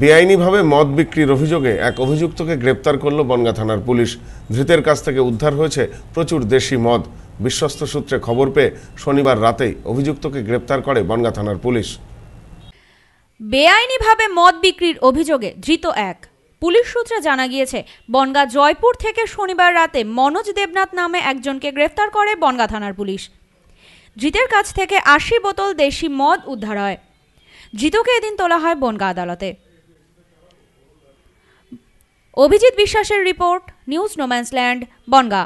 বেআইনিভাবে মদ বিক্রির অভিযোগে এক অভিযুক্তকে গ্রেপ্তার করল বনগা থানার পুলিশ ধৃতের কাছ থেকে উদ্ধার হয়েছে প্রচুর দেশি মদ বিশ্বস্ত সূত্রে খবর পেয়ে শনিবার রাতেই অভিযুক্তকে গ্রেপ্তার করে বনগা থানার পুলিশ বেআইনিভাবে মদ বিক্রির অভিযোগে ধৃত এক পুলিশ সূত্রে জানা গিয়েছে বনগা জয়পুর থেকে শনিবার রাতে মনোজ দেবনাথ নামে একজনকে গ্রেফতার করে বনগা থানার পুলিশ ধৃতের কাছ থেকে আশি বোতল দেশি মদ উদ্ধার হয় ধৃতকে এদিন তোলা হয় বনগা আদালতে অভিজিৎ বিশ্বাসের রিপোর্ট নিউজ নোম্যান্সল্যান্ড বনগা